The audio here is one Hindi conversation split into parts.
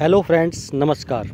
हेलो फ्रेंड्स नमस्कार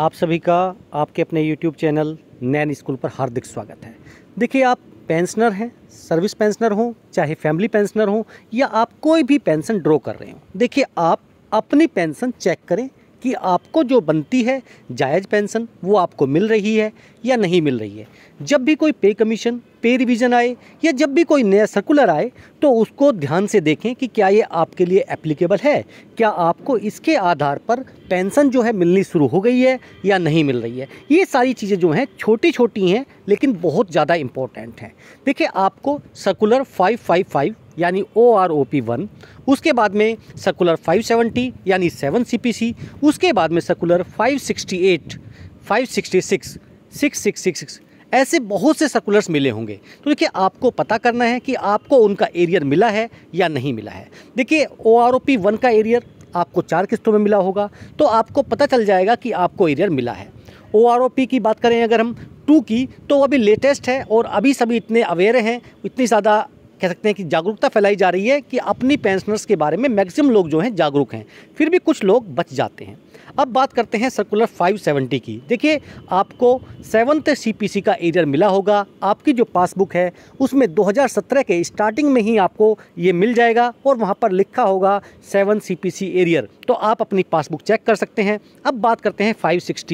आप सभी का आपके अपने यूट्यूब चैनल नैन स्कूल पर हार्दिक स्वागत है देखिए आप पेंशनर हैं सर्विस पेंशनर हों चाहे फैमिली पेंशनर हों या आप कोई भी पेंशन ड्रॉ कर रहे हो देखिए आप अपनी पेंशन चेक करें कि आपको जो बनती है जायज़ पेंशन वो आपको मिल रही है या नहीं मिल रही है जब भी कोई पे कमीशन पे रिवीज़न आए या जब भी कोई नया सर्कुलर आए तो उसको ध्यान से देखें कि क्या ये आपके लिए एप्लीकेबल है क्या आपको इसके आधार पर पेंशन जो है मिलनी शुरू हो गई है या नहीं मिल रही है ये सारी चीज़ें जो हैं छोटी छोटी हैं लेकिन बहुत ज़्यादा इम्पोर्टेंट हैं देखिए आपको सर्कुलर फाइव फाइव फाइव यानी O R O P one उसके बाद में सर्कुलर 570 यानी 7 सी पी सी उसके बाद में सर्कुलर 568, 566, 6666 ऐसे बहुत से सर्कुलर्स मिले होंगे तो देखिए आपको पता करना है कि आपको उनका एरियर मिला है या नहीं मिला है देखिए O R O P one का एरियर आपको चार किस्तों में मिला होगा तो आपको पता चल जाएगा कि आपको एरियर मिला है ओ आर ओ पी की बात करें अगर हम टू की तो अभी लेटेस्ट है और अभी सभी इतने अवेयर हैं इतनी ज़्यादा कह सकते हैं कि जागरूकता फैलाई जा रही है कि अपनी पेंशनर्स के बारे में मैक्सिमम लोग जो हैं जागरूक हैं फिर भी कुछ लोग बच जाते हैं अब बात करते हैं सर्कुलर 570 की देखिए आपको सेवन्थ सीपीसी का एरियर मिला होगा आपकी जो पासबुक है उसमें 2017 के स्टार्टिंग में ही आपको ये मिल जाएगा और वहाँ पर लिखा होगा सेवन सीपीसी एरियर तो आप अपनी पासबुक चेक कर सकते हैं अब बात करते हैं 568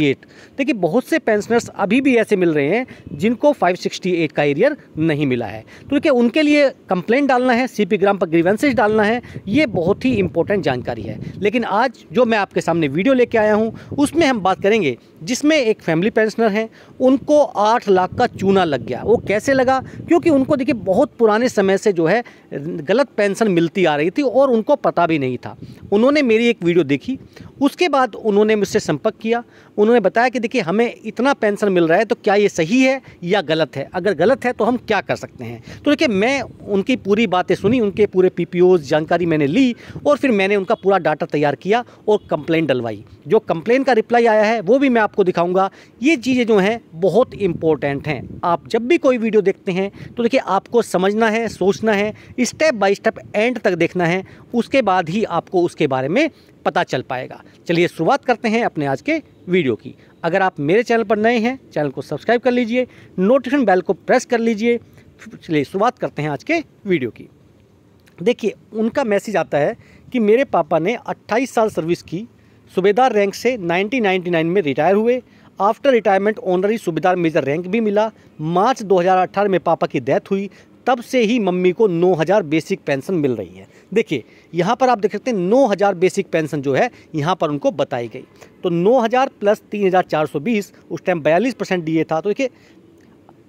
देखिए बहुत से पेंशनर्स अभी भी ऐसे मिल रहे हैं जिनको 568 का एरियर नहीं मिला है तो देखिए उनके लिए कंप्लेंट डालना है सीपी ग्राम पर ग्रीवेंसेज डालना है ये बहुत ही इंपॉर्टेंट जानकारी है लेकिन आज जो मैं आपके सामने वीडियो लेके आया हूँ उसमें हम बात करेंगे जिसमें एक फैमिली पेंशनर हैं उनको आठ लाख का चूना लग गया वो कैसे लगा क्योंकि उनको देखिए बहुत पुराने समय से जो है गलत पेंशन मिलती आ रही थी और उनको पता भी नहीं था उन्होंने मेरी एक वीडियो देखी उसके बाद उन्होंने मुझसे संपर्क किया उन्होंने बताया कि देखिए हमें इतना पेंशन मिल रहा है तो क्या ये सही है या गलत है अगर गलत है तो हम क्या कर सकते हैं तो देखिए मैं उनकी पूरी बातें सुनी उनके पूरे पी जानकारी मैंने ली और फिर मैंने उनका पूरा डाटा तैयार किया और कंप्लेन डलवाई जो कंप्लेन का रिप्लाई आया है वो भी मैं आपको दिखाऊंगा ये चीज़ें जो हैं बहुत इंपॉर्टेंट हैं आप जब भी कोई वीडियो देखते हैं तो देखिए आपको समझना है सोचना है स्टेप बाय स्टेप एंड तक देखना है उसके बाद ही आपको उसके बारे में पता चल पाएगा चलिए शुरुआत करते हैं अपने आज के वीडियो की अगर आप मेरे चैनल पर नए हैं चैनल को सब्सक्राइब कर लीजिए नोटिफिकेशन बेल को प्रेस कर लीजिए चलिए शुरुआत करते हैं आज के वीडियो की देखिए उनका मैसेज आता है कि मेरे पापा ने 28 साल सर्विस की सूबेदार रैंक से 1999 में रिटायर हुए after retirement honorary Subedar major rank भी मिला मार्च 2018 में पापा की डेथ हुई तब से ही मम्मी को 9000 बेसिक पेंशन मिल रही है देखिए यहाँ पर आप देख सकते हैं 9000 बेसिक पेंशन जो है यहाँ पर उनको बताई गई तो 9000 प्लस 3420 उस टाइम 42 परसेंट डी था तो देखिए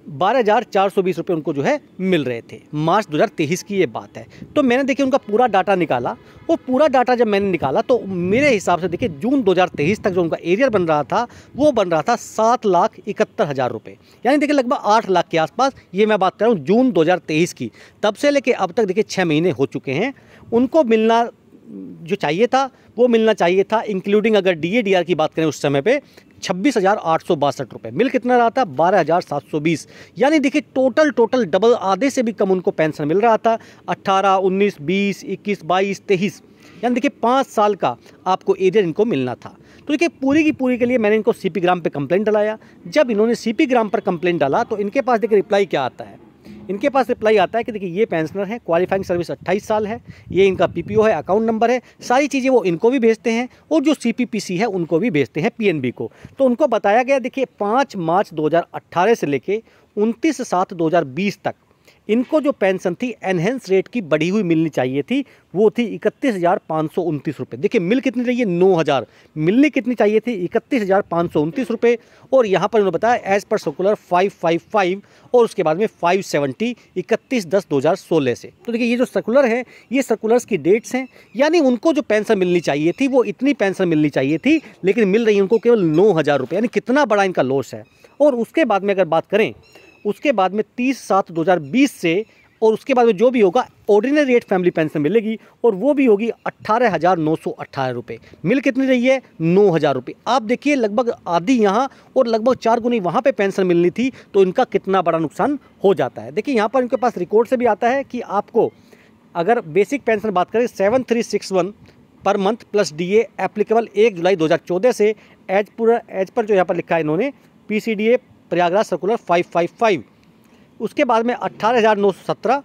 बारह हज़ार चार सौ बीस रुपये उनको जो है मिल रहे थे मार्च दो हज़ार तेईस की ये बात है तो मैंने देखिए उनका पूरा डाटा निकाला वो पूरा डाटा जब मैंने निकाला तो मेरे हिसाब से देखिए जून दो हज़ार तेईस तक जो उनका एरियर बन रहा था वो बन रहा था सात लाख इकहत्तर हज़ार रुपये यानी देखिए लगभग आठ लाख के आसपास ये मैं बात कर रहा हूँ जून दो हज़ार तेईस की तब से लेके अब तक देखिए छः महीने हो चुके हैं उनको मिलना जो चाहिए था वो मिलना चाहिए था इंक्लूडिंग अगर डी की बात करें उस समय पर छब्बीस हज़ार आठ सौ बासठ रुपये मिल कितना रहा था बारह हज़ार सात सौ बीस यानी देखिए टोटल टोटल डबल आधे से भी कम उनको पेंशन मिल रहा था अट्ठारह उन्नीस बीस इक्कीस बाईस तेईस यानी देखिए पाँच साल का आपको एरियर इनको मिलना था तो देखिए पूरी की पूरी के लिए मैंने इनको सी ग्राम पर कंप्लेंट डलाया जब इन्होंने सी ग्राम पर कंप्लेंट डाला तो इनके पास देखिए रिप्लाई क्या आता है इनके पास रिप्लाई आता है कि देखिए ये पेंशनर है क्वालिफाइंग सर्विस अट्ठाईस साल है ये इनका पी है अकाउंट नंबर है सारी चीज़ें वो इनको भी भेजते हैं और जो सी है उनको भी भेजते हैं पी को तो उनको बताया गया देखिए पाँच मार्च दो से लेकर उनतीस सात 2020 तक इनको जो पेंशन थी एनहेंस रेट की बढ़ी हुई मिलनी चाहिए थी वो थी इकतीस हज़ार पाँच सौ उनतीस रुपये देखिए मिल कितनी चाहिए नौ हज़ार मिलनी कितनी चाहिए थी इकतीस हज़ार पाँच सौ उनतीस रुपये और यहाँ पर उन्होंने बताया as per circular five five five और उसके बाद में फाइव सेवेंटी इकतीस दस दो हज़ार सोलह से तो देखिए ये जो सर्कुलर है ये सर्कुलर्स की डेट्स हैं यानी उनको जो पेंशन मिलनी चाहिए थी वो इतनी पेंशन मिलनी चाहिए थी लेकिन मिल रही है उनको केवल नौ हज़ार रुपये यानी कितना बड़ा इनका लॉस है और उसके बाद में अगर बात करें उसके बाद में तीस सात दो हज़ार बीस से और उसके बाद में जो भी होगा ऑर्डिनरी रेट फैमिली पेंशन मिलेगी और वो भी होगी अट्ठारह हज़ार नौ सौ अट्ठारह रुपये मिल कितनी रही है नौ हज़ार रुपये आप देखिए लगभग आधी यहाँ और लगभग चार गुनी वहाँ पे पेंशन मिलनी थी तो इनका कितना बड़ा नुकसान हो जाता है देखिए यहाँ पर इनके पास रिकॉर्ड से भी आता है कि आपको अगर बेसिक पेंशन बात करें seven three six one per month plus D applicable एक जुलाई दो से एज पूरा एज पर जो यहाँ पर लिखा है इन्होंने P C D A Prayagraj circular 555 उसके बाद में अट्ठारह हज़ार नौ सौ सत्रह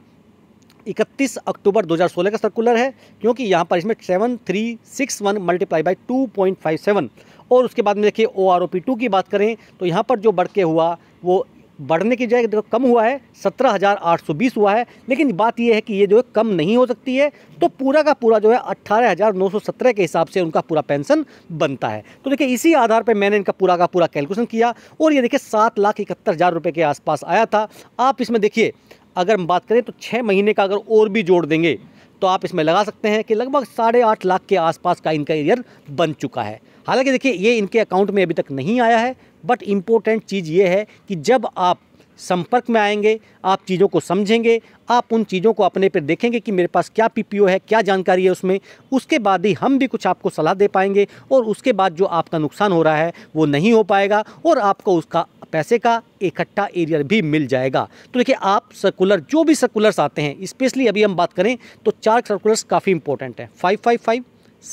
इकतीस अक्टूबर 2016 का सर्कुलर है क्योंकि यहाँ पर इसमें seven three six one multiply by two point five seven और उसके बाद में देखिए O R O P two की बात करें तो यहाँ पर जो बढ़ के हुआ वो बढ़ने की जगह देखो कम हुआ है सत्रह हज़ार आठ सौ बीस हुआ है लेकिन बात यह है कि ये जो है कम नहीं हो सकती है तो पूरा का पूरा जो है अट्ठारह हज़ार नौ सौ सत्रह के हिसाब से उनका पूरा पेंशन बनता है तो देखिए इसी आधार पर मैंने इनका पूरा का पूरा कैलकुलेशन किया और ये देखिए सात लाख इकहत्तर हज़ार रुपये के आसपास आया था आप इसमें देखिए अगर हम बात करें तो छः महीने का अगर और भी जोड़ देंगे तो आप इसमें लगा सकते हैं कि लगभग साढ़े आठ लाख के आसपास का इनका एरियर बन चुका है हालांकि देखिए ये इनके अकाउंट में अभी तक नहीं आया है बट इम्पोर्टेंट चीज़ ये है कि जब आप संपर्क में आएंगे आप चीज़ों को समझेंगे आप उन चीज़ों को अपने पर देखेंगे कि मेरे पास क्या पीपीओ है क्या जानकारी है उसमें उसके बाद ही हम भी कुछ आपको सलाह दे पाएंगे और उसके बाद जो आपका नुकसान हो रहा है वो नहीं हो पाएगा और आपको उसका पैसे का इकट्ठा एरियर भी मिल जाएगा तो देखिए आप सर्कुलर जो भी सर्कुलर्स आते हैं स्पेशली अभी हम बात करें तो चार सर्कुलर्स काफ़ी इंपॉर्टेंट हैं five five five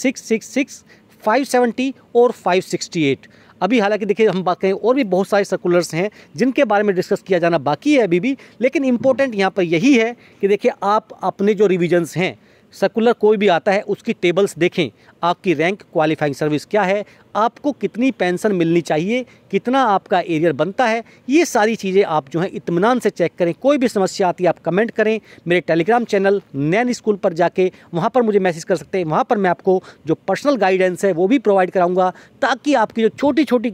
six six six 570 और 568 अभी हालांकि देखिए हम बात करें और भी बहुत सारे सर्कुलर्स हैं जिनके बारे में डिस्कस किया जाना बाकी है अभी भी लेकिन इम्पोर्टेंट यहाँ पर यही है कि देखिए आप अपने जो रिविजन्स हैं सर्कुलर कोई भी आता है उसकी टेबल्स देखें आपकी रैंक क्वालिफाइंग सर्विस क्या है आपको कितनी पेंशन मिलनी चाहिए कितना आपका एरियर बनता है ये सारी चीज़ें आप जो है इतमान से चेक करें कोई भी समस्या आती है आप कमेंट करें मेरे टेलीग्राम चैनल नैन स्कूल पर जाके वहाँ पर मुझे मैसेज कर सकते हैं वहाँ पर मैं आपको जो पर्सनल गाइडेंस है वो भी प्रोवाइड कराऊँगा ताकि आपकी जो छोटी छोटी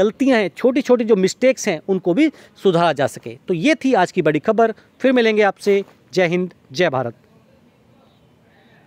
गलतियाँ हैं छोटी छोटी जो मिस्टेक्स हैं उनको भी सुधारा जा सके तो ये थी आज की बड़ी खबर फिर मिलेंगे आपसे जय हिंद जय भारत